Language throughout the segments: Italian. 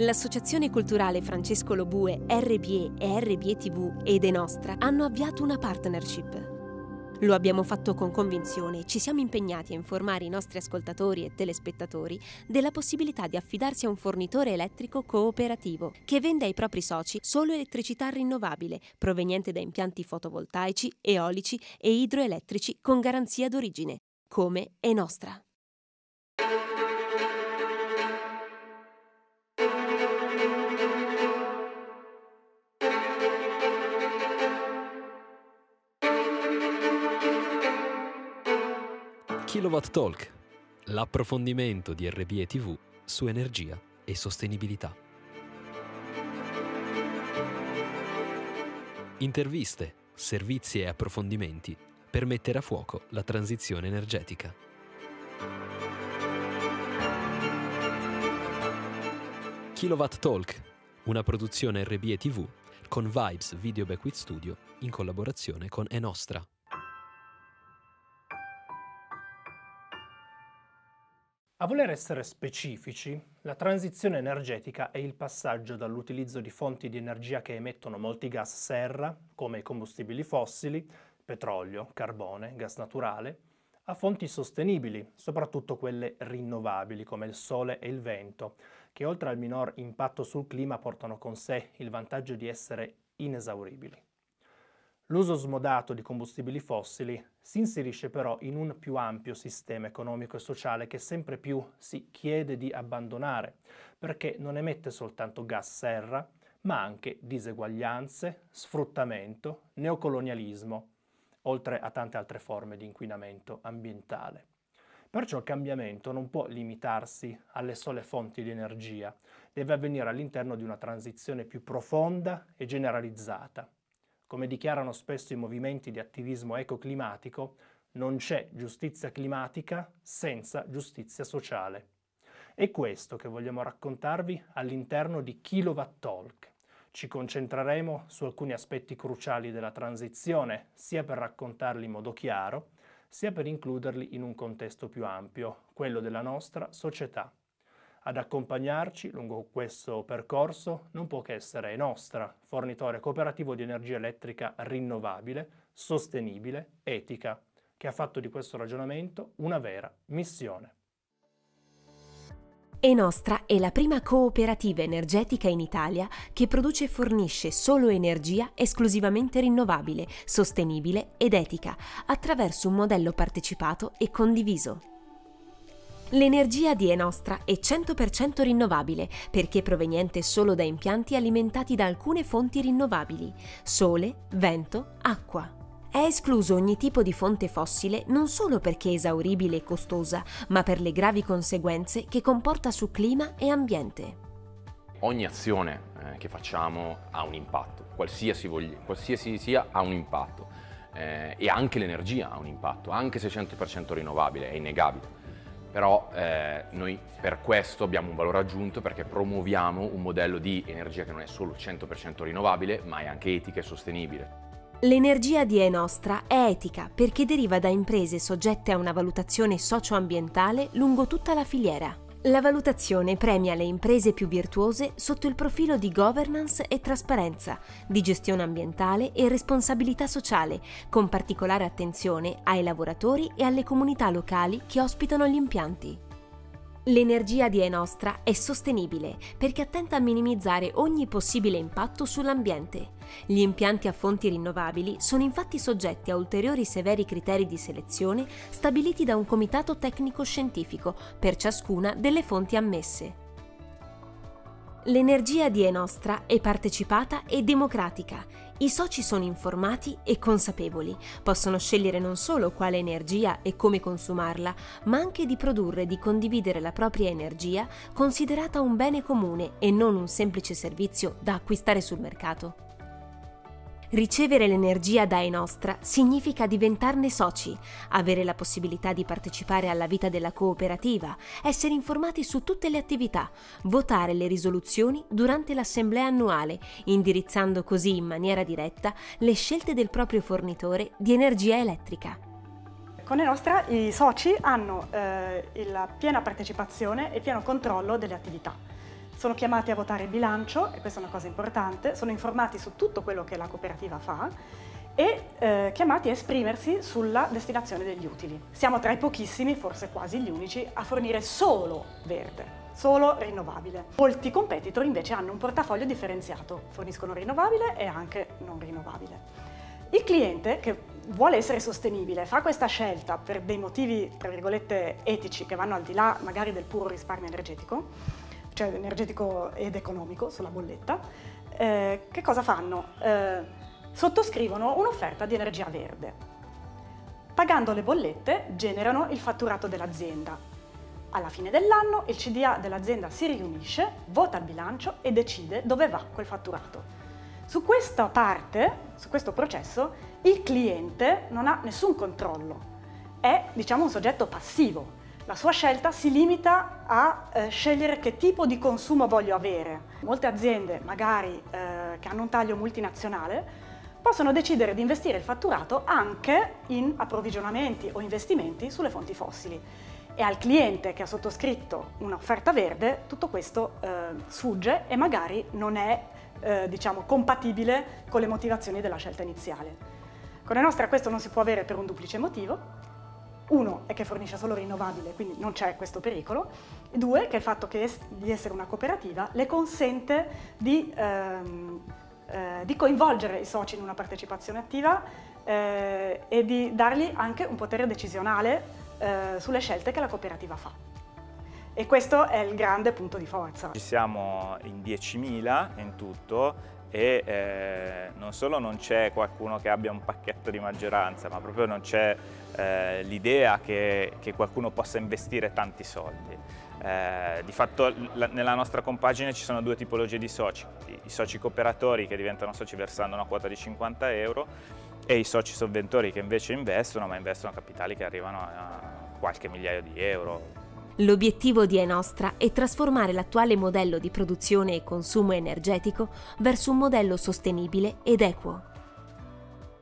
L'Associazione Culturale Francesco Lobue, RBE e RBE TV ed Enostra hanno avviato una partnership. Lo abbiamo fatto con convinzione e ci siamo impegnati a informare i nostri ascoltatori e telespettatori della possibilità di affidarsi a un fornitore elettrico cooperativo che vende ai propri soci solo elettricità rinnovabile proveniente da impianti fotovoltaici, eolici e idroelettrici con garanzia d'origine, come è nostra. Kilowatt Talk, l'approfondimento di RBE TV su energia e sostenibilità. Interviste, servizi e approfondimenti per mettere a fuoco la transizione energetica. Kilowatt Talk, una produzione RBE TV con Vibes Video Backwit Studio in collaborazione con Enostra. A voler essere specifici, la transizione energetica è il passaggio dall'utilizzo di fonti di energia che emettono molti gas serra, come i combustibili fossili, petrolio, carbone, gas naturale, a fonti sostenibili, soprattutto quelle rinnovabili come il sole e il vento, che oltre al minor impatto sul clima portano con sé il vantaggio di essere inesauribili. L'uso smodato di combustibili fossili si inserisce però in un più ampio sistema economico e sociale che sempre più si chiede di abbandonare, perché non emette soltanto gas serra, ma anche diseguaglianze, sfruttamento, neocolonialismo, oltre a tante altre forme di inquinamento ambientale. Perciò il cambiamento non può limitarsi alle sole fonti di energia, deve avvenire all'interno di una transizione più profonda e generalizzata come dichiarano spesso i movimenti di attivismo ecoclimatico, non c'è giustizia climatica senza giustizia sociale. È questo che vogliamo raccontarvi all'interno di Kilowatt Talk. Ci concentreremo su alcuni aspetti cruciali della transizione, sia per raccontarli in modo chiaro, sia per includerli in un contesto più ampio, quello della nostra società ad accompagnarci lungo questo percorso non può che essere nostra, fornitore cooperativo di energia elettrica rinnovabile, sostenibile, etica, che ha fatto di questo ragionamento una vera missione. Enostra è la prima cooperativa energetica in Italia che produce e fornisce solo energia esclusivamente rinnovabile, sostenibile ed etica, attraverso un modello partecipato e condiviso. L'energia di Enostra è 100% rinnovabile perché proveniente solo da impianti alimentati da alcune fonti rinnovabili, sole, vento, acqua. È escluso ogni tipo di fonte fossile non solo perché è esauribile e costosa, ma per le gravi conseguenze che comporta su clima e ambiente. Ogni azione eh, che facciamo ha un impatto, qualsiasi, voglia, qualsiasi sia ha un impatto eh, e anche l'energia ha un impatto, anche se 100% rinnovabile, è innegabile però eh, noi per questo abbiamo un valore aggiunto perché promuoviamo un modello di energia che non è solo 100% rinnovabile, ma è anche etica e sostenibile. L'energia di Enostra è etica perché deriva da imprese soggette a una valutazione socioambientale lungo tutta la filiera. La valutazione premia le imprese più virtuose sotto il profilo di governance e trasparenza, di gestione ambientale e responsabilità sociale, con particolare attenzione ai lavoratori e alle comunità locali che ospitano gli impianti. L'energia di Enostra è sostenibile perché attenta a minimizzare ogni possibile impatto sull'ambiente. Gli impianti a fonti rinnovabili sono infatti soggetti a ulteriori severi criteri di selezione stabiliti da un comitato tecnico-scientifico per ciascuna delle fonti ammesse. L'energia di Enostra è partecipata e democratica i soci sono informati e consapevoli, possono scegliere non solo quale energia e come consumarla, ma anche di produrre e di condividere la propria energia considerata un bene comune e non un semplice servizio da acquistare sul mercato. Ricevere l'energia dai nostra significa diventarne soci, avere la possibilità di partecipare alla vita della cooperativa, essere informati su tutte le attività, votare le risoluzioni durante l'assemblea annuale, indirizzando così in maniera diretta le scelte del proprio fornitore di energia elettrica. Con Enostra i soci hanno eh, la piena partecipazione e il pieno controllo delle attività sono chiamati a votare il bilancio, e questa è una cosa importante, sono informati su tutto quello che la cooperativa fa e eh, chiamati a esprimersi sulla destinazione degli utili. Siamo tra i pochissimi, forse quasi gli unici, a fornire solo verde solo rinnovabile. Molti competitor invece hanno un portafoglio differenziato, forniscono rinnovabile e anche non rinnovabile. Il cliente che vuole essere sostenibile fa questa scelta per dei motivi, tra virgolette, etici che vanno al di là magari del puro risparmio energetico, cioè energetico ed economico sulla bolletta, eh, che cosa fanno? Eh, sottoscrivono un'offerta di energia verde. Pagando le bollette generano il fatturato dell'azienda. Alla fine dell'anno il CDA dell'azienda si riunisce, vota il bilancio e decide dove va quel fatturato. Su questa parte, su questo processo, il cliente non ha nessun controllo, è diciamo un soggetto passivo, la sua scelta si limita a eh, scegliere che tipo di consumo voglio avere. Molte aziende, magari eh, che hanno un taglio multinazionale, possono decidere di investire il fatturato anche in approvvigionamenti o investimenti sulle fonti fossili. E al cliente che ha sottoscritto un'offerta verde tutto questo eh, sfugge e magari non è eh, diciamo, compatibile con le motivazioni della scelta iniziale. Con le nostre questo non si può avere per un duplice motivo. Uno è che fornisce solo rinnovabile, quindi non c'è questo pericolo. due, che il fatto che es di essere una cooperativa le consente di, ehm, eh, di, coinvolgere i soci in una partecipazione attiva eh, e di dargli anche un potere decisionale eh, sulle scelte che la cooperativa fa. E questo è il grande punto di forza. Ci siamo in 10.000 in tutto e eh, non solo non c'è qualcuno che abbia un pacchetto di maggioranza, ma proprio non c'è eh, l'idea che, che, qualcuno possa investire tanti soldi. Eh, di fatto la, nella nostra compagine ci sono due tipologie di soci, i, i soci cooperatori che diventano soci versando una quota di 50 euro e i soci sovventori che invece investono, ma investono capitali che arrivano a qualche migliaio di euro, L'obiettivo di Enostra è trasformare l'attuale modello di produzione e consumo energetico verso un modello sostenibile ed equo.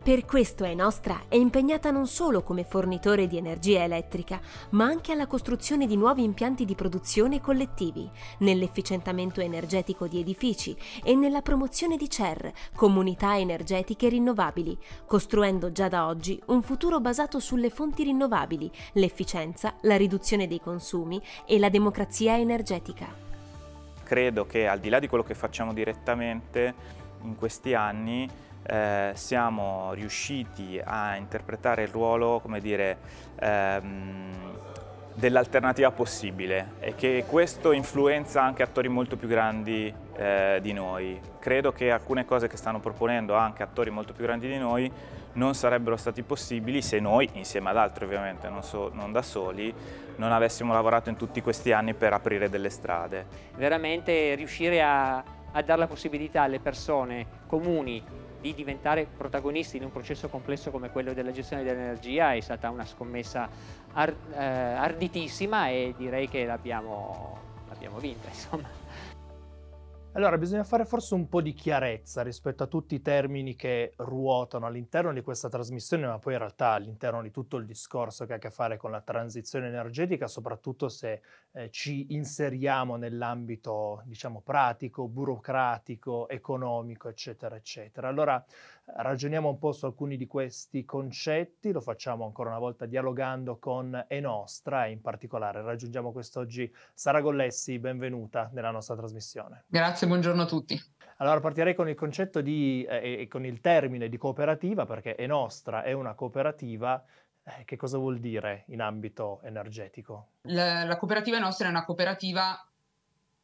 Per questo Enostra è impegnata non solo come fornitore di energia elettrica, ma anche alla costruzione di nuovi impianti di produzione collettivi, nell'efficientamento energetico di edifici e nella promozione di CER, comunità energetiche rinnovabili, costruendo già da oggi un futuro basato sulle fonti rinnovabili, l'efficienza, la riduzione dei consumi e la democrazia energetica. Credo che al di là di quello che facciamo direttamente, in questi anni eh, siamo riusciti a interpretare il ruolo, come dire, ehm, dell'alternativa possibile e che questo influenza anche attori molto più grandi eh, di noi. Credo che alcune cose che stanno proponendo anche attori molto più grandi di noi non sarebbero stati possibili se noi, insieme ad altri ovviamente, non, so, non da soli, non avessimo lavorato in tutti questi anni per aprire delle strade. Veramente riuscire a, a dare la possibilità alle persone comuni di diventare protagonisti in un processo complesso come quello della gestione dell'energia è stata una scommessa ar eh, arditissima e direi che l'abbiamo vinta. Insomma. Allora, bisogna fare forse un po' di chiarezza rispetto a tutti i termini che ruotano all'interno di questa trasmissione, ma poi in realtà all'interno di tutto il discorso che ha a che fare con la transizione energetica, soprattutto se eh, ci inseriamo nell'ambito, diciamo, pratico, burocratico, economico, eccetera, eccetera. Allora, Ragioniamo un po' su alcuni di questi concetti, lo facciamo ancora una volta dialogando con Enostra e in particolare raggiungiamo quest'oggi Sara Gollessi, benvenuta nella nostra trasmissione. Grazie, buongiorno a tutti. Allora partirei con il concetto di, eh, e con il termine di cooperativa perché Enostra è una cooperativa eh, che cosa vuol dire in ambito energetico? La, la, cooperativa Enostra è una cooperativa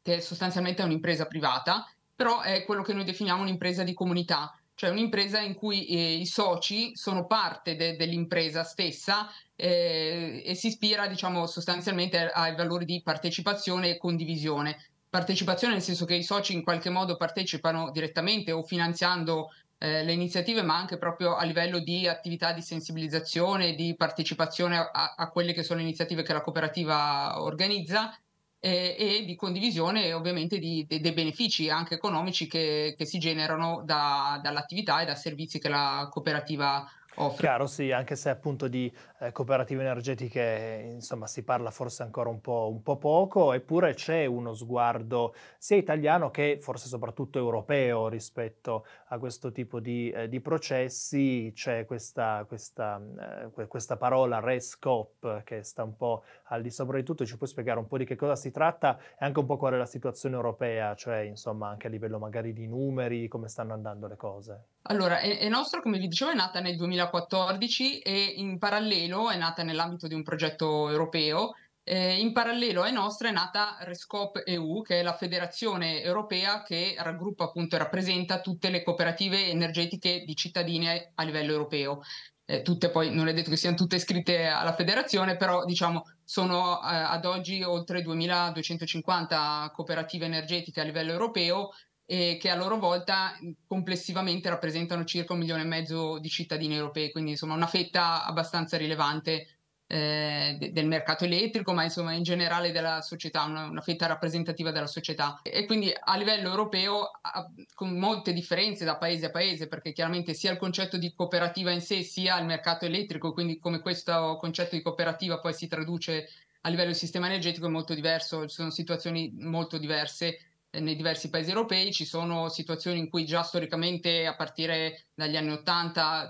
che sostanzialmente è un'impresa privata, però è quello che noi definiamo un'impresa di comunità, cioè un'impresa in cui eh, i soci sono parte de- dell'impresa stessa eh, e si ispira diciamo, sostanzialmente ai valori di partecipazione e condivisione. Partecipazione nel senso che i soci in qualche modo partecipano direttamente o finanziando eh, le iniziative, ma anche proprio a livello di attività di sensibilizzazione, di partecipazione a, a quelle che sono le iniziative che la cooperativa organizza eh, e di condivisione ovviamente di, de, dei benefici anche economici che, che si generano da, dall'attività e da servizi che la cooperativa Offre. Chiaro, sì, anche se appunto di eh, cooperative energetiche insomma si parla forse ancora un po', un po', poco, eppure c'è uno sguardo sia italiano che forse soprattutto europeo rispetto a questo tipo di, eh, di processi, c'è questa, questa, eh, questa parola rescop che sta un po' al di sopra di tutto, ci puoi spiegare un po' di che cosa si tratta e anche un po' qual è la situazione europea, cioè insomma anche a livello magari di numeri, come stanno andando le cose? Allora, è, è nostro, come vi dicevo, è nata nel 2000 2014 e in parallelo è nata nell'ambito di un progetto europeo. Eh, in parallelo ai nostri è nata Rescop EU, che è la federazione europea che raggruppa appunto e rappresenta tutte le cooperative energetiche di cittadini a livello europeo. Eh, tutte poi, non è detto che siano tutte iscritte alla federazione, però diciamo sono eh, ad oggi oltre 2250 cooperative energetiche a livello europeo e che a loro volta complessivamente rappresentano circa un milione e mezzo di cittadini europei, quindi insomma una fetta abbastanza rilevante eh, del mercato elettrico, ma insomma in generale della società, una, una, fetta rappresentativa della società. E quindi a livello europeo a, con molte differenze da paese a paese, perché chiaramente sia il concetto di cooperativa in sé, sia il mercato elettrico, quindi come questo concetto di cooperativa poi si traduce a livello del sistema energetico è molto diverso, sono situazioni molto diverse nei diversi paesi europei ci sono situazioni in cui già storicamente a partire dagli anni Ottanta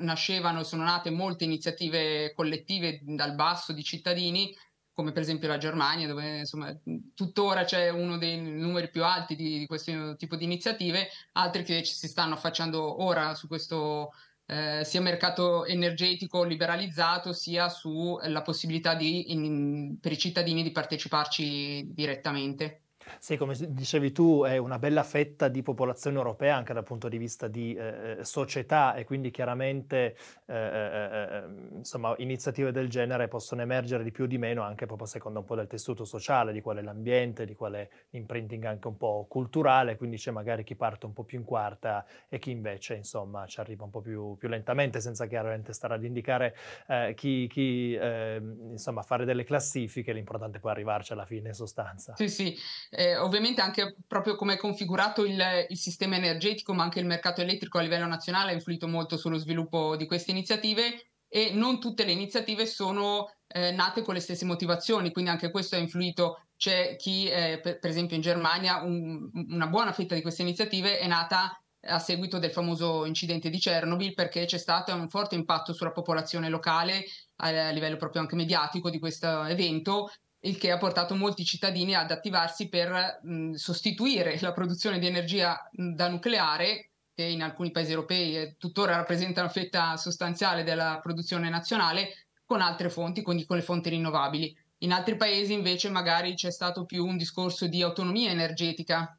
nascevano e sono nate molte iniziative collettive dal basso di cittadini, come per esempio la Germania, dove insomma, tuttora c'è uno dei numeri più alti di, di questo tipo di iniziative, altri che ci si stanno affacciando ora su questo eh, sia mercato energetico liberalizzato sia sulla eh, possibilità di, in, per i cittadini di parteciparci direttamente. Sì, come dicevi tu, è una bella fetta di popolazione europea anche dal punto di vista di eh, eh società e quindi chiaramente eh, eh, eh mm, insomma, iniziative del genere possono emergere di più o di meno anche proprio secondo un po' del tessuto sociale, di qual è l'ambiente, di qual è l'imprinting anche un po' culturale, quindi c'è magari chi parte un po' più in quarta e chi invece insomma ci arriva un po' più, più lentamente senza chiaramente stare ad indicare eh, chi, chi ehm, insomma fare delle classifiche, l'importante è poi arrivarci alla fine in sostanza. Sì, sì eh, ovviamente anche proprio come è configurato il, il, sistema energetico, ma anche il mercato elettrico a livello nazionale ha influito molto sullo sviluppo di queste iniziative e non tutte le iniziative sono eh, nate con le stesse motivazioni, quindi anche questo ha influito. C'è chi, eh, per, esempio in Germania, un, una buona fetta di queste iniziative è nata a seguito del famoso incidente di Chernobyl perché c'è stato un forte impatto sulla popolazione locale eh, a livello proprio anche mediatico di questo evento il che ha portato molti cittadini ad attivarsi per mh, sostituire la produzione di energia da nucleare, che in alcuni paesi europei eh, tuttora rappresenta una fetta sostanziale della produzione nazionale, con altre fonti, quindi con le fonti rinnovabili. In altri paesi invece magari c'è stato più un discorso di autonomia energetica,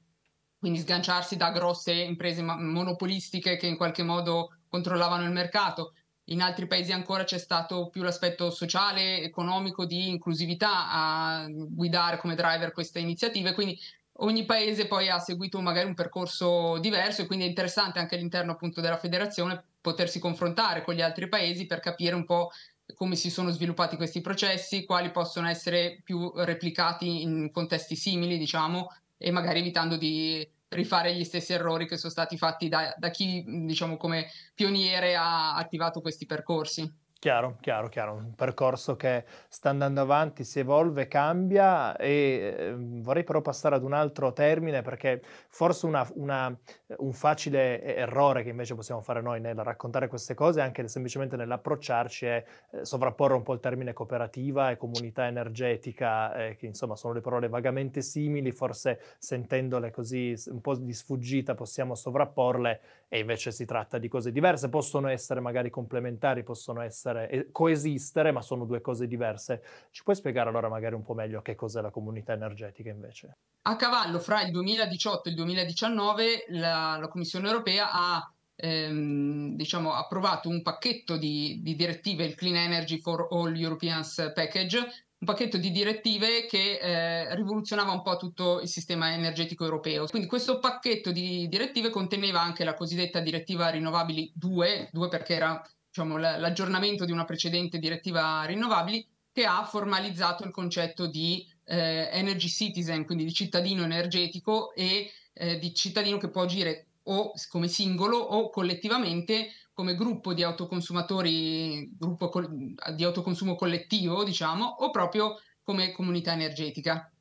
quindi sganciarsi da grosse imprese monopolistiche che in qualche modo controllavano il mercato in altri paesi ancora c'è stato più l'aspetto sociale, economico, di inclusività a guidare come driver queste iniziative, quindi ogni paese poi ha seguito magari un percorso diverso e quindi è interessante anche all'interno appunto della federazione potersi confrontare con gli altri paesi per capire un po' come si sono sviluppati questi processi, quali possono essere più replicati in contesti simili, diciamo, e magari evitando di rifare gli stessi errori che sono stati fatti da, da chi, diciamo, come pioniere ha attivato questi percorsi. Chiaro, chiaro, chiaro, un percorso che sta andando avanti, si evolve, cambia e ehm, vorrei però passare ad un altro termine perché forse una, una, un facile errore che invece possiamo fare noi nel raccontare queste cose, anche semplicemente nell'approcciarci, è eh, sovrapporre un po' il termine cooperativa e comunità energetica, eh, che insomma sono le parole vagamente simili, forse sentendole così un po' di sfuggita possiamo sovrapporle e invece si tratta di cose diverse, possono essere magari complementari, possono essere essere, coesistere, ma sono due cose diverse. Ci puoi spiegare allora magari un po' meglio che cos'è la comunità energetica invece? A cavallo fra il 2018 e il 2019 la, la Commissione europea ha ehm, diciamo, approvato un pacchetto di, di direttive, il Clean Energy for All Europeans Package, un pacchetto di direttive che eh, rivoluzionava un po' tutto il sistema energetico europeo. Quindi questo pacchetto di direttive conteneva anche la cosiddetta direttiva rinnovabili 2, 2 perché era diciamo, l'aggiornamento di una precedente direttiva rinnovabili che ha formalizzato il concetto di eh, energy citizen, quindi di cittadino energetico e eh, di cittadino che può agire o come singolo o collettivamente come gruppo di autoconsumatori, gruppo col- di autoconsumo collettivo, diciamo, o proprio come comunità energetica.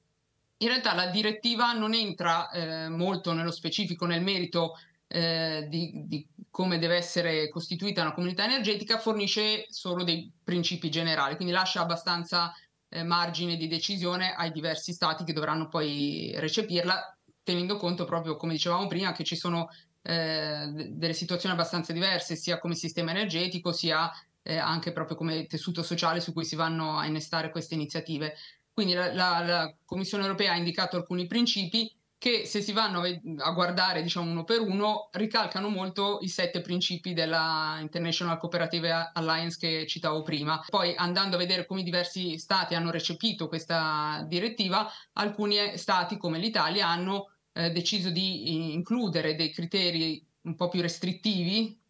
In realtà la direttiva non entra eh, molto nello specifico, nel merito eh, di, di, come deve essere costituita una comunità energetica, fornisce solo dei principi generali, quindi lascia abbastanza eh, margine di decisione ai diversi stati che dovranno poi recepirla, tenendo conto proprio, come dicevamo prima, che ci sono eh, delle situazioni abbastanza diverse, sia come sistema energetico, sia eh, anche proprio come tessuto sociale su cui si vanno a innestare queste iniziative. Quindi la, la, la Commissione europea ha indicato alcuni principi che se si vanno a guardare diciamo uno per uno ricalcano molto i sette principi della International Cooperative Alliance che citavo prima. Poi andando a vedere come i diversi stati hanno recepito questa direttiva, alcuni eh, stati come l'Italia hanno eh, deciso di includere dei criteri un po' più restrittivi,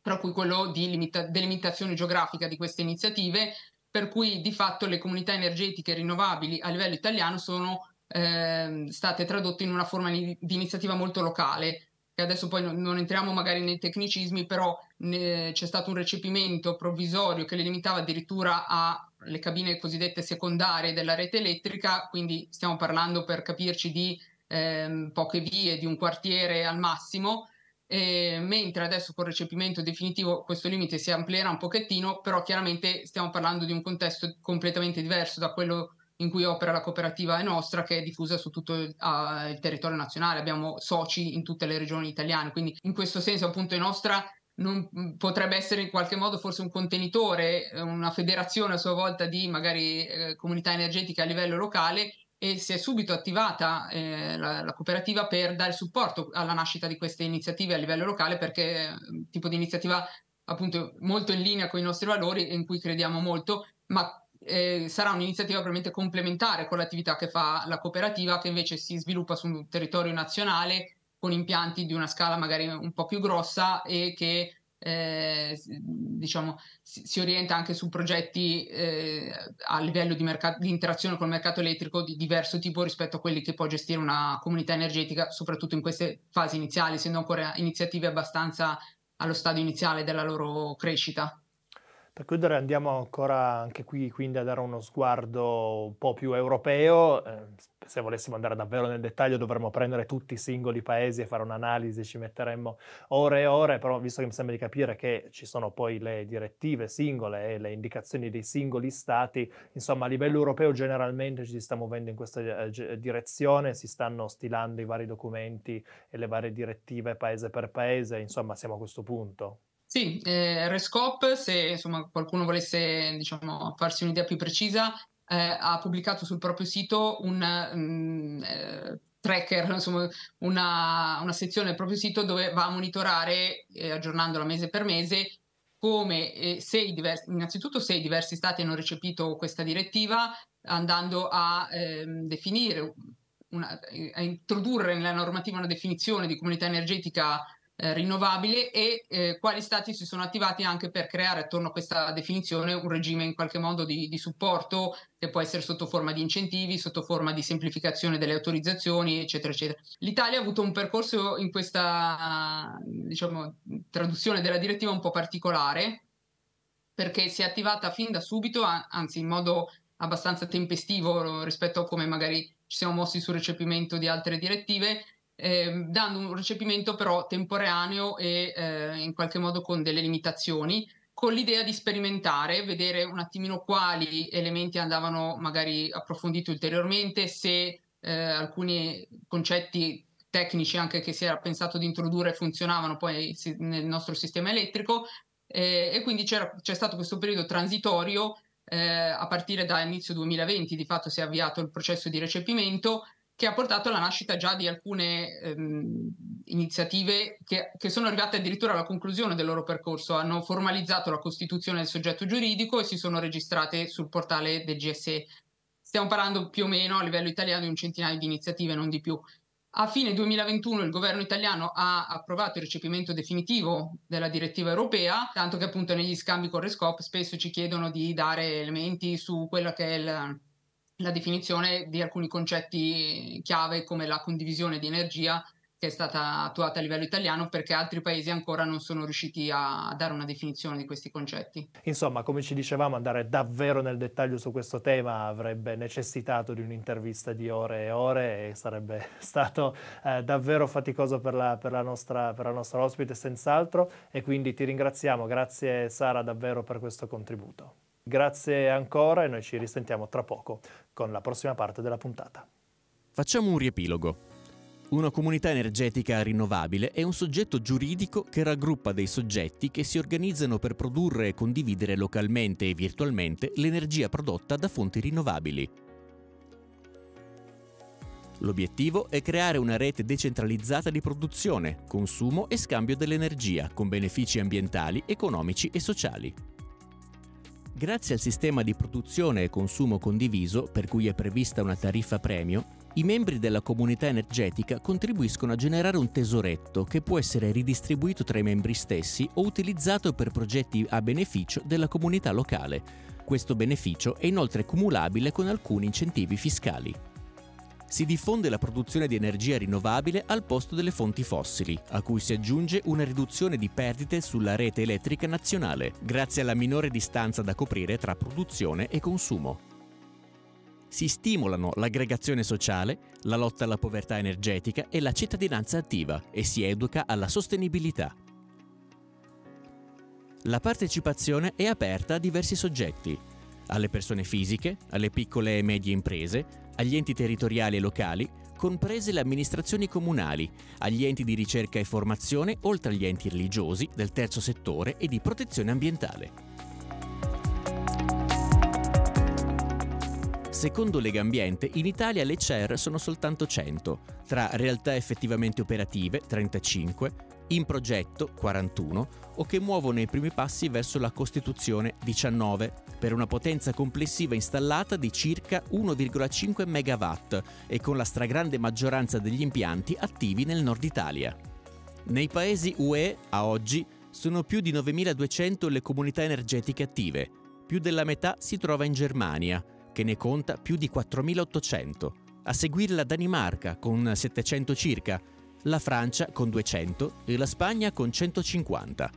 tra cui quello di limita- delimitazione geografica di queste iniziative, per cui di fatto le comunità energetiche rinnovabili a livello italiano sono eh, state tradotte in una forma di iniziativa molto locale, che adesso poi non, non entriamo magari nei tecnicismi, però ne, c'è stato un recepimento provvisorio che le limitava addirittura alle cabine cosiddette secondarie della rete elettrica, quindi stiamo parlando per capirci di eh, poche vie, di un quartiere al massimo. Eh, mentre adesso col recepimento definitivo questo limite si amplierà un pochettino, però chiaramente stiamo parlando di un contesto completamente diverso da quello in cui opera la cooperativa è nostra che è diffusa su tutto il, uh, il territorio nazionale, abbiamo soci in tutte le regioni italiane, quindi in questo senso appunto è nostra non, mm, potrebbe essere in qualche modo forse un contenitore, eh, una federazione a sua volta di magari eh, comunità energetiche a livello locale e si è subito attivata eh, la, la, cooperativa per dare supporto alla nascita di queste iniziative a livello locale perché è mm, un tipo di iniziativa appunto molto in linea con i nostri valori e in cui crediamo molto, ma eh, sarà un'iniziativa probabilmente complementare con l'attività che fa la cooperativa che invece si sviluppa su un territorio nazionale con impianti di una scala magari un po' più grossa e che eh, diciamo, si, si, orienta anche su progetti eh, a livello di, mercato, di interazione col mercato elettrico di diverso tipo rispetto a quelli che può gestire una comunità energetica, soprattutto in queste fasi iniziali, essendo ancora iniziative abbastanza allo stadio iniziale della loro crescita. Per chiudere andiamo ancora anche qui quindi a dare uno sguardo un po' più europeo, eh, se volessimo andare davvero nel dettaglio dovremmo prendere tutti i singoli paesi e fare un'analisi, ci metteremmo ore e ore, però visto che mi sembra di capire che ci sono poi le direttive singole e le indicazioni dei singoli stati, insomma a livello europeo generalmente ci si sta muovendo in questa eh, direzione, si stanno stilando i vari documenti e le varie direttive paese per paese, insomma siamo a questo punto. Sì, eh, Rescop, se insomma, qualcuno volesse diciamo, farsi un'idea più precisa, eh, ha pubblicato sul proprio sito un mm, eh, tracker, insomma, una, una, sezione del proprio sito dove va a monitorare, eh, aggiornandola mese per mese, come eh, se diversi, innanzitutto se i diversi stati hanno recepito questa direttiva, andando a ehm, definire, una, a introdurre nella normativa una definizione di comunità energetica eh, rinnovabile e eh, quali stati si sono attivati anche per creare attorno a questa definizione un regime in qualche modo di, di, supporto che può essere sotto forma di incentivi, sotto forma di semplificazione delle autorizzazioni, eccetera, eccetera. L'Italia ha avuto un percorso in questa diciamo, traduzione della direttiva un po' particolare perché si è attivata fin da subito, anzi in modo abbastanza tempestivo rispetto a come magari ci siamo mossi sul recepimento di altre direttive, eh, dando un recepimento però temporaneo e eh, in qualche modo con delle limitazioni, con l'idea di sperimentare, vedere un attimino quali elementi andavano magari approfonditi ulteriormente, se eh, alcuni concetti tecnici anche che si era pensato di introdurre funzionavano poi nel nostro sistema elettrico eh, e quindi c'è stato questo periodo transitorio eh, a partire da inizio 2020 di fatto si è avviato il processo di recepimento che ha portato alla nascita già di alcune ehm, iniziative che, che, sono arrivate addirittura alla conclusione del loro percorso, hanno formalizzato la costituzione del soggetto giuridico e si sono registrate sul portale del GSE. Stiamo parlando più o meno a livello italiano di un centinaio di iniziative, non di più. A fine 2021 il governo italiano ha approvato il recepimento definitivo della direttiva europea, tanto che appunto negli scambi con Rescop spesso ci chiedono di dare elementi su quello che è il, la definizione di alcuni concetti chiave come la condivisione di energia che è stata attuata a livello italiano perché altri paesi ancora non sono riusciti a dare una definizione di questi concetti. Insomma, come ci dicevamo, andare davvero nel dettaglio su questo tema avrebbe necessitato di un'intervista di ore e ore e sarebbe stato eh, davvero faticoso per la, per, la nostra, per la nostra ospite, senz'altro. E quindi ti ringraziamo, grazie Sara davvero per questo contributo. Grazie ancora e noi ci risentiamo tra poco con la prossima parte della puntata. Facciamo un riepilogo. Una comunità energetica rinnovabile è un soggetto giuridico che raggruppa dei soggetti che si organizzano per produrre e condividere localmente e virtualmente l'energia prodotta da fonti rinnovabili. L'obiettivo è creare una rete decentralizzata di produzione, consumo e scambio dell'energia con benefici ambientali, economici e sociali. Grazie al sistema di produzione e consumo condiviso, per cui è prevista una tariffa premio, i membri della comunità energetica contribuiscono a generare un tesoretto che può essere ridistribuito tra i membri stessi o utilizzato per progetti a beneficio della comunità locale. Questo beneficio è inoltre cumulabile con alcuni incentivi fiscali si diffonde la produzione di energia rinnovabile al posto delle fonti fossili, a cui si aggiunge una riduzione di perdite sulla rete elettrica nazionale, grazie alla minore distanza da coprire tra produzione e consumo. Si stimolano l'aggregazione sociale, la lotta alla povertà energetica e la cittadinanza attiva e si educa alla sostenibilità. La partecipazione è aperta a diversi soggetti, alle persone fisiche, alle piccole e medie imprese, agli enti territoriali e locali, comprese le amministrazioni comunali, agli enti di ricerca e formazione, oltre agli enti religiosi, del terzo settore e di protezione ambientale. Secondo Legambiente, in Italia le CER sono soltanto 100, tra realtà effettivamente operative 35, in progetto 41 o che muovono i primi passi verso la costituzione 19 per una potenza complessiva installata di circa 1,5 MW e con la stragrande maggioranza degli impianti attivi nel nord Italia. Nei paesi UE, a oggi, sono più di 9.200 le comunità energetiche attive, più della metà si trova in Germania, che ne conta più di 4.800, a seguire la Danimarca con 700 circa, la Francia con 200 e la Spagna con 150.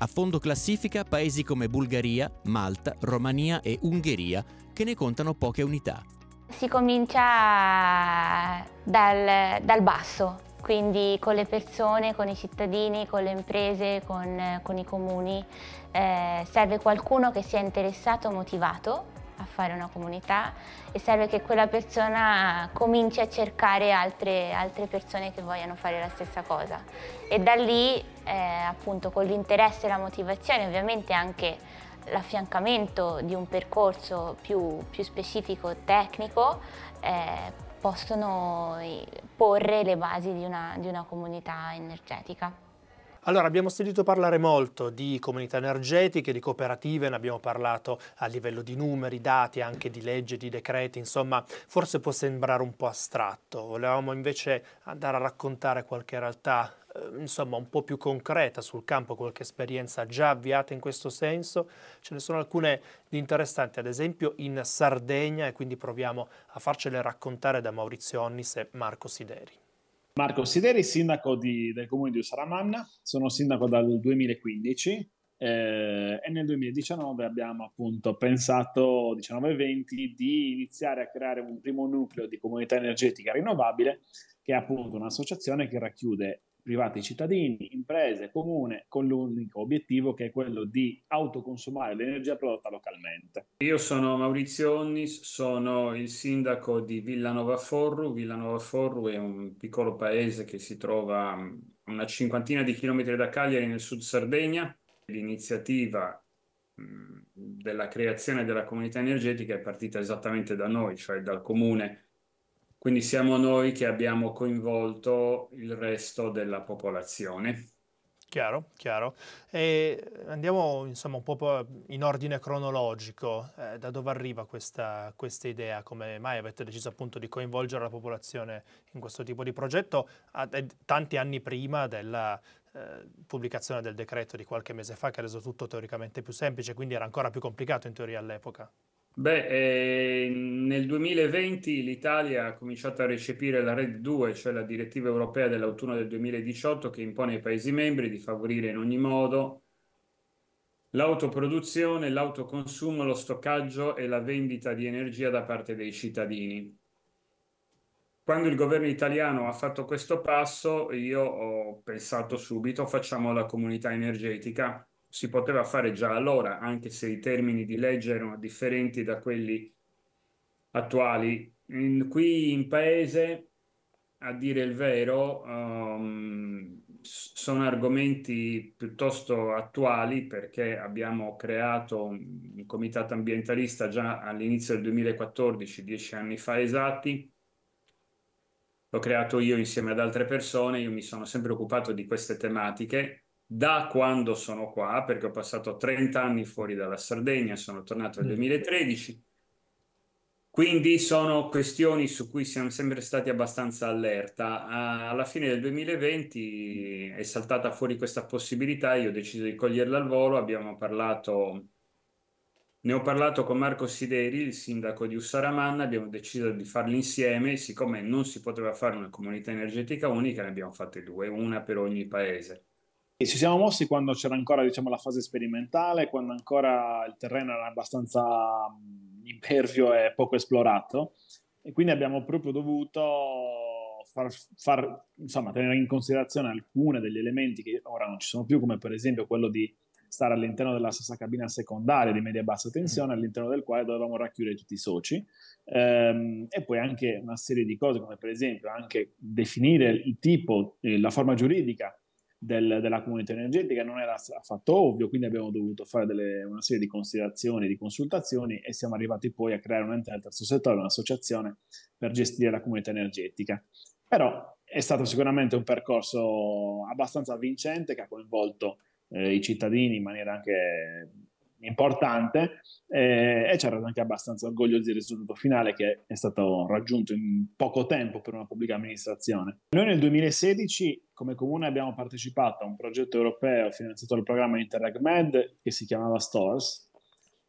A fondo classifica paesi come Bulgaria, Malta, Romania e Ungheria che ne contano poche unità. Si comincia dal, dal basso, quindi con le persone, con i cittadini, con le imprese, con, con i comuni. Eh, serve qualcuno che sia interessato, motivato a fare una comunità e serve che quella persona cominci a cercare altre, altre persone che vogliano fare la stessa cosa e da lì eh, appunto con l'interesse e la motivazione ovviamente anche l'affiancamento di un percorso più, più specifico tecnico eh, possono porre le basi di una, di una comunità energetica. Allora, abbiamo sentito parlare molto di comunità energetiche, di cooperative, ne abbiamo parlato a livello di numeri, dati, anche di leggi, di decreti, insomma, forse può sembrare un po' astratto. Volevamo invece andare a raccontare qualche realtà eh, insomma un po' più concreta sul campo, qualche esperienza già avviata in questo senso. Ce ne sono alcune di interessanti, ad esempio in Sardegna, e quindi proviamo a farcele raccontare da Maurizio Onnis e Marco Sideri. Marco Sideri, sindaco di, del comune di Usaramanna, sono sindaco dal 2015 eh, e nel 2019 abbiamo appunto pensato, 19-20, di iniziare a creare un primo nucleo di comunità energetica rinnovabile che è appunto un'associazione che racchiude privati cittadini, imprese, comune, con l'unico obiettivo che è quello di autoconsumare l'energia prodotta localmente. Io sono Maurizio Onnis, sono il sindaco di Villanova Forru. Villanova Forru è un piccolo paese che si trova a una cinquantina di chilometri da Cagliari nel sud Sardegna. L'iniziativa della creazione della comunità energetica è partita esattamente da noi, cioè dal comune quindi siamo noi che abbiamo coinvolto il resto della popolazione. Chiaro, chiaro. E andiamo insomma un po' in ordine cronologico. Eh, da dove arriva questa, questa, idea? Come mai avete deciso appunto di coinvolgere la popolazione in questo tipo di progetto a, a, tanti anni prima della eh, pubblicazione del decreto di qualche mese fa che ha reso tutto teoricamente più semplice, quindi era ancora più complicato in teoria all'epoca? Beh, eh, nel 2020 l'Italia ha cominciato a recepire la RED 2, cioè la direttiva europea dell'autunno del 2018 che impone ai Paesi membri di favorire in ogni modo l'autoproduzione, l'autoconsumo, lo stoccaggio e la vendita di energia da parte dei cittadini. Quando il governo italiano ha fatto questo passo, io ho pensato subito facciamo la comunità energetica si poteva fare già allora, anche se i termini di legge erano differenti da quelli attuali. In, qui in paese, a dire il vero, um, sono argomenti piuttosto attuali perché abbiamo creato un comitato ambientalista già all'inizio del 2014, dieci anni fa esatti. L'ho creato io insieme ad altre persone, io mi sono sempre occupato di queste tematiche da quando sono qua, perché ho passato 30 anni fuori dalla Sardegna, sono tornato nel 2013, mm. quindi sono questioni su cui siamo sempre stati abbastanza allerta. Alla fine del 2020 è saltata fuori questa possibilità, io ho deciso di coglierla al volo, abbiamo parlato, ne ho parlato con Marco Sideri, il sindaco di Ussaramanna, abbiamo deciso di farli insieme, siccome non si poteva fare una comunità energetica unica, ne abbiamo fatte due, una per ogni paese. E ci siamo mossi quando c'era ancora diciamo, la fase sperimentale, quando ancora il terreno era abbastanza impervio e poco esplorato e quindi abbiamo proprio dovuto far, far, insomma, tenere in considerazione alcuni degli elementi che ora non ci sono più, come per esempio quello di stare all'interno della stessa cabina secondaria di media e bassa tensione, mm. all'interno del quale dovevamo racchiudere tutti i soci, ehm, e poi anche una serie di cose, come per esempio anche definire il tipo, eh, la forma giuridica del, della comunità energetica non era affatto ovvio, quindi abbiamo dovuto fare delle, una serie di considerazioni, di consultazioni e siamo arrivati poi a creare un ente del terzo settore, un'associazione per gestire la comunità energetica. Però è stato sicuramente un percorso abbastanza vincente che ha coinvolto eh, i cittadini in maniera anche importante eh, e c'era anche abbastanza orgogliosi del risultato finale che è stato raggiunto in poco tempo per una pubblica amministrazione. Noi nel 2016 come comune abbiamo partecipato a un progetto europeo finanziato dal programma Interreg Med che si chiamava Stores,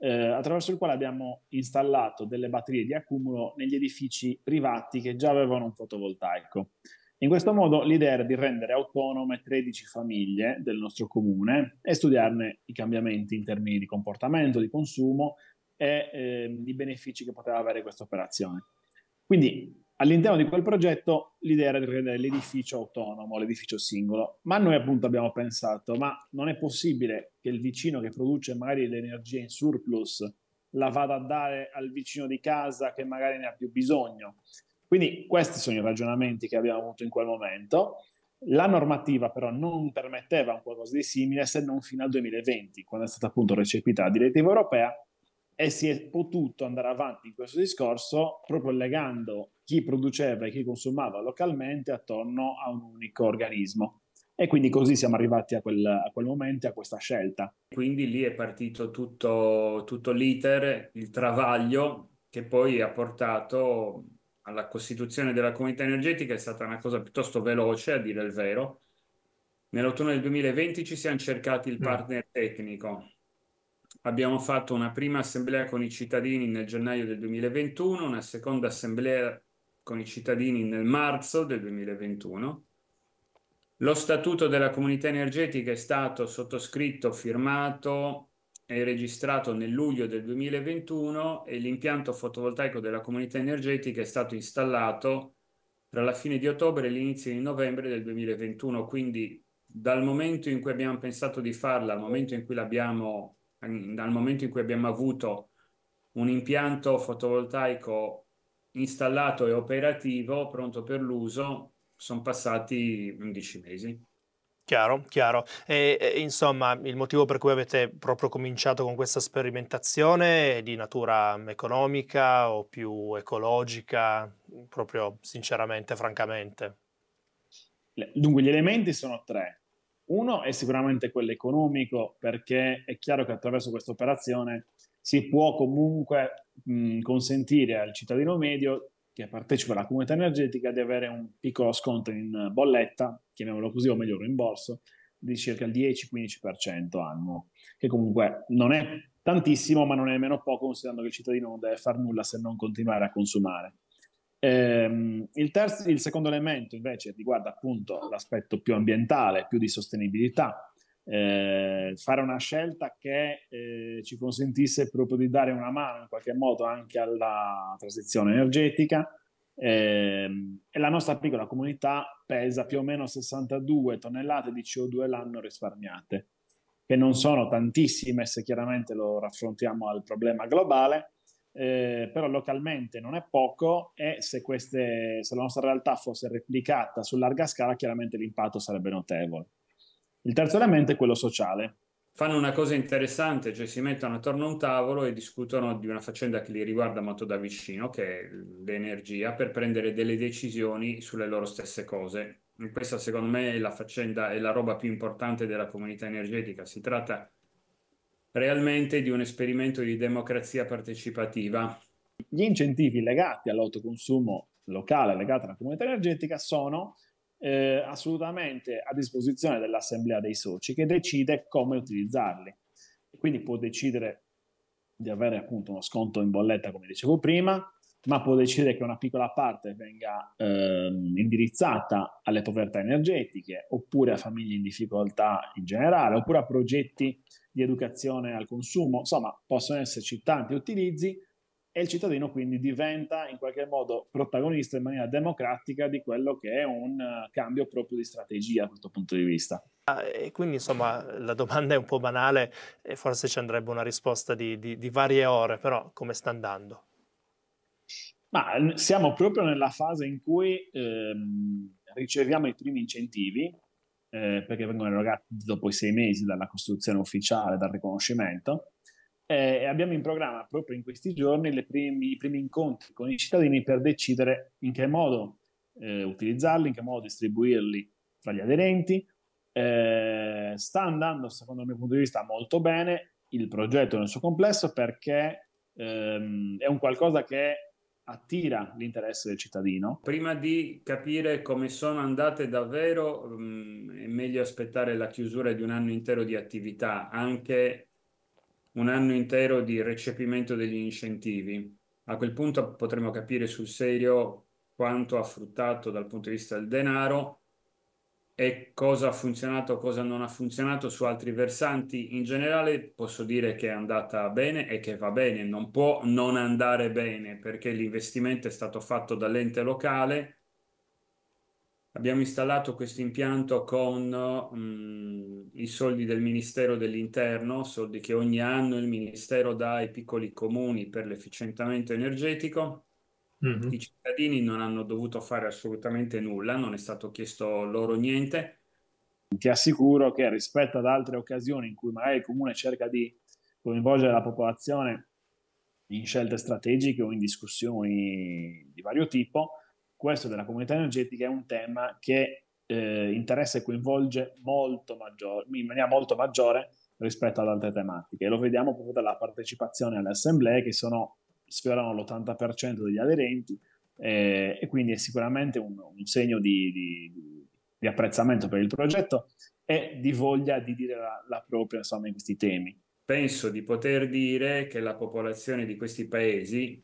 eh, attraverso il quale abbiamo installato delle batterie di accumulo negli edifici privati che già avevano un fotovoltaico. In questo modo l'idea era di rendere autonome 13 famiglie del nostro comune e studiarne i cambiamenti in termini di comportamento, di consumo e eh, i benefici che poteva avere questa operazione. Quindi all'interno di quel progetto l'idea era di rendere l'edificio autonomo, l'edificio singolo, ma noi appunto abbiamo pensato, ma non è possibile che il vicino che produce magari l'energia in surplus la vada a dare al vicino di casa che magari ne ha più bisogno. Quindi questi sono i ragionamenti che abbiamo avuto in quel momento. La normativa però non permetteva un qualcosa di simile se non fino al 2020, quando è stata appunto recepita la direttiva europea e si è potuto andare avanti in questo discorso proprio legando chi produceva e chi consumava localmente attorno a un unico organismo. E quindi così siamo arrivati a quel, a quel momento e a questa scelta. Quindi lì è partito tutto, tutto l'iter, il travaglio che poi ha portato alla costituzione della comunità energetica è stata una cosa piuttosto veloce, a dire il vero. Nell'autunno del 2020 ci siamo cercati il mm. partner tecnico. Abbiamo fatto una prima assemblea con i cittadini nel gennaio del 2021, una seconda assemblea con i cittadini nel marzo del 2021. Lo statuto della comunità energetica è stato sottoscritto, firmato è registrato nel luglio del 2021 e l'impianto fotovoltaico della comunità energetica è stato installato tra la fine di ottobre e l'inizio di novembre del 2021, quindi dal momento in cui abbiamo pensato di farla al momento in cui l'abbiamo dal momento in cui abbiamo avuto un impianto fotovoltaico installato e operativo pronto per l'uso sono passati 11 mesi. Chiaro, chiaro. E, e, insomma, il motivo per cui avete proprio cominciato con questa sperimentazione è di natura economica o più ecologica, proprio sinceramente, francamente? Dunque, gli elementi sono tre. Uno è sicuramente quello economico, perché è chiaro che attraverso questa operazione si può comunque mh, consentire al cittadino medio che partecipa alla comunità energetica di avere un piccolo sconto in bolletta, chiamiamolo così, o meglio rimborso, di circa il 10-15% annuo, che comunque non è tantissimo, ma non è nemmeno poco, considerando che il cittadino non deve fare nulla se non continuare a consumare. Ehm, il, terzo, il secondo elemento invece riguarda appunto l'aspetto più ambientale, più di sostenibilità, eh, fare una scelta che eh, ci consentisse proprio di dare una mano in qualche modo anche alla transizione energetica. Eh, e la nostra piccola comunità pesa più o meno 62 tonnellate di CO2 l'anno risparmiate, che non sono tantissime se chiaramente lo raffrontiamo al problema globale, eh, però localmente non è poco e se, queste, se la nostra realtà fosse replicata su larga scala chiaramente l'impatto sarebbe notevole. Il terzo elemento è quello sociale. Fanno una cosa interessante, cioè si mettono attorno a un tavolo e discutono di una faccenda che li riguarda molto da vicino, che è l'energia, per prendere delle decisioni sulle loro stesse cose. questa secondo me è la faccenda, è la roba più importante della comunità energetica. Si tratta realmente di un esperimento di democrazia partecipativa. Gli incentivi legati all'autoconsumo locale, legati alla comunità energetica, sono eh, assolutamente a disposizione dell'assemblea dei soci che decide come utilizzarli. Quindi può decidere di avere appunto uno sconto in bolletta, come dicevo prima, ma può decidere che una piccola parte venga eh, indirizzata alle povertà energetiche, oppure a famiglie in difficoltà in generale, oppure a progetti di educazione al consumo. Insomma, possono esserci tanti utilizzi e il cittadino quindi diventa in qualche modo protagonista in maniera democratica di quello che è un eh, cambio proprio di strategia a questo punto di vista. Ah, e quindi insomma la domanda è un po' banale e forse ci andrebbe una risposta di, di, di varie ore, però come sta andando? Ma siamo proprio nella fase in cui ehm, riceviamo i primi incentivi, eh, perché vengono erogati dopo i sei mesi dalla costruzione ufficiale, dal riconoscimento, eh, abbiamo in programma proprio in questi giorni primi, i primi incontri con i cittadini per decidere in che modo eh, utilizzarli, in che modo distribuirli tra gli aderenti. Eh, sta andando, secondo il mio punto di vista, molto bene il progetto nel suo complesso perché ehm, è un qualcosa che attira l'interesse del cittadino. Prima di capire come sono andate davvero, mh, mm, è meglio aspettare la chiusura di un anno intero di attività, anche un anno intero di recepimento degli incentivi. A quel punto potremo capire sul serio quanto ha fruttato dal punto di vista del denaro e cosa ha funzionato, cosa non ha funzionato su altri versanti. In generale posso dire che è andata bene e che va bene, non può non andare bene perché l'investimento è stato fatto dall'ente locale Abbiamo installato questo impianto con mh, mm, i soldi del Ministero dell'Interno, soldi che ogni anno il Ministero dà ai piccoli comuni per l'efficientamento energetico. Mm-hmm. I cittadini non hanno dovuto fare assolutamente nulla, non è stato chiesto loro niente. Ti assicuro che rispetto ad altre occasioni in cui magari il comune cerca di coinvolgere la popolazione in scelte strategiche o in discussioni di vario tipo, questo della comunità energetica è un tema che eh, interessa e coinvolge molto maggiore, in maniera molto maggiore rispetto ad altre tematiche. Lo vediamo proprio dalla partecipazione alle assemblee che sono, sfiorano l'80% degli aderenti eh, e quindi è sicuramente un, un segno di, di, di, apprezzamento per il progetto e di voglia di dire la, la propria insomma, in questi temi. Penso di poter dire che la popolazione di questi paesi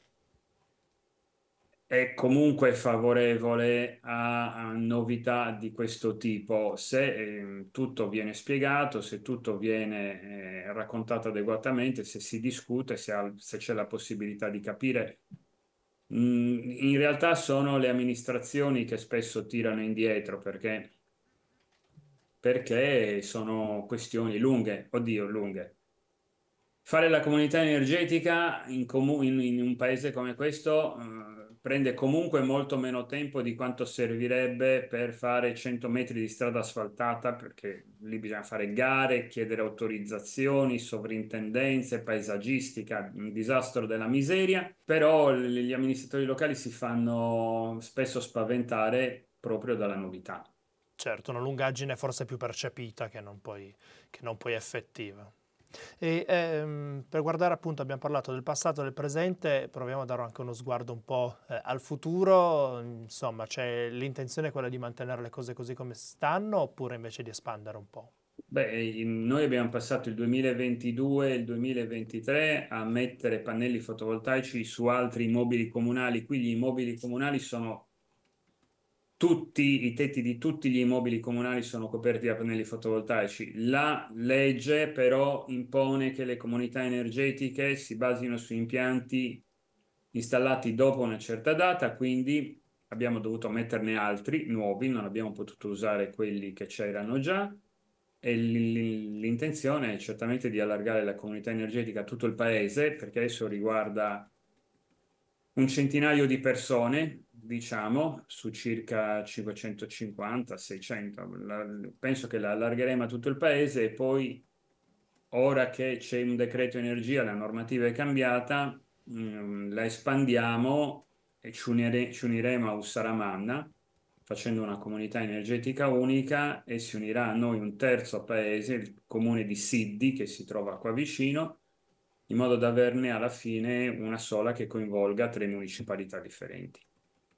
è comunque favorevole a, a novità di questo tipo. Se eh, tutto viene spiegato, se tutto viene eh, raccontato adeguatamente, se si discute, se, ha, se c'è la possibilità di capire. Mm, in realtà sono le amministrazioni che spesso tirano indietro perché, perché sono questioni lunghe, oddio lunghe, fare la comunità energetica in, comu- in, in, un paese come questo uh, prende comunque molto meno tempo di quanto servirebbe per fare 100 metri di strada asfaltata, perché lì bisogna fare gare, chiedere autorizzazioni, sovrintendenze, paesaggistica, un disastro della miseria, però gli amministratori locali si fanno spesso spaventare proprio dalla novità. Certo, una lungaggine forse più percepita che non poi, che non poi effettiva. E, ehm, per guardare appunto abbiamo parlato del passato, e del presente, proviamo a dare anche uno sguardo un po' eh, al futuro, insomma c'è l'intenzione è quella di mantenere le cose così come stanno oppure invece di espandere un po'? Beh, noi abbiamo passato il 2022 e il 2023 a mettere pannelli fotovoltaici su altri immobili comunali, quindi gli immobili comunali sono tutti i tetti di tutti gli immobili comunali sono coperti da pannelli fotovoltaici. La legge però impone che le comunità energetiche si basino su impianti installati dopo una certa data, quindi abbiamo dovuto metterne altri nuovi, non abbiamo potuto usare quelli che c'erano già e l'intenzione è certamente di allargare la comunità energetica a tutto il paese perché adesso riguarda un centinaio di persone, diciamo, su circa 550-600. Penso che la allargheremo a tutto il paese e poi, ora che c'è un decreto energia, la normativa è cambiata, mm, la espandiamo e ci, unire, ci uniremo a Ussaramanna facendo una comunità energetica unica e si unirà a noi un terzo paese, il comune di Siddi, che si trova qua vicino, in modo da averne alla fine una sola che coinvolga tre municipalità differenti.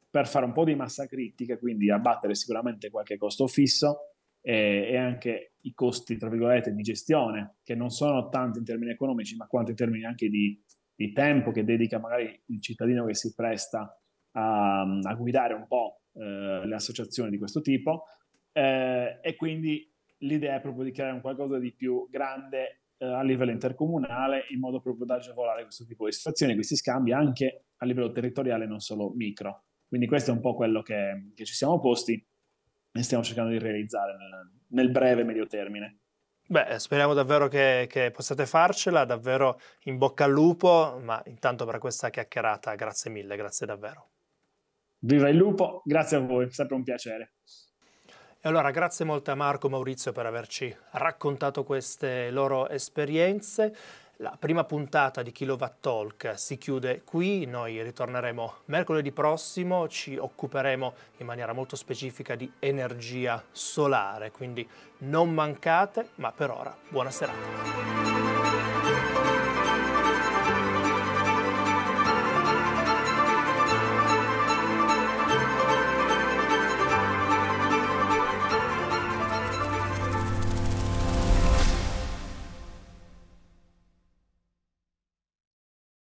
Per fare un po' di massa critica, quindi abbattere sicuramente qualche costo fisso e, eh, e anche i costi, tra virgolette, di gestione, che non sono tanti in termini economici, ma quanto in termini anche di, di tempo che dedica magari il cittadino che si presta a, a guidare un po' eh, le associazioni di questo tipo. Eh, e quindi l'idea è proprio di creare un qualcosa di più grande eh, a livello intercomunale in modo proprio da agevolare questo tipo di situazioni, questi scambi anche a livello territoriale, non solo micro. Quindi questo è un po' quello che, che ci siamo posti e stiamo cercando di realizzare nel, nel breve e medio termine. Beh, speriamo davvero che, che, possiate farcela, davvero in bocca al lupo, ma intanto per questa chiacchierata grazie mille, grazie davvero. Viva il lupo, grazie a voi, sempre un piacere. E allora grazie molto a Marco e Maurizio per averci raccontato queste loro esperienze. La prima puntata di Kilowatt Talk si chiude qui, noi ritorneremo mercoledì prossimo, ci occuperemo in maniera molto specifica di energia solare, quindi non mancate, ma per ora buona serata.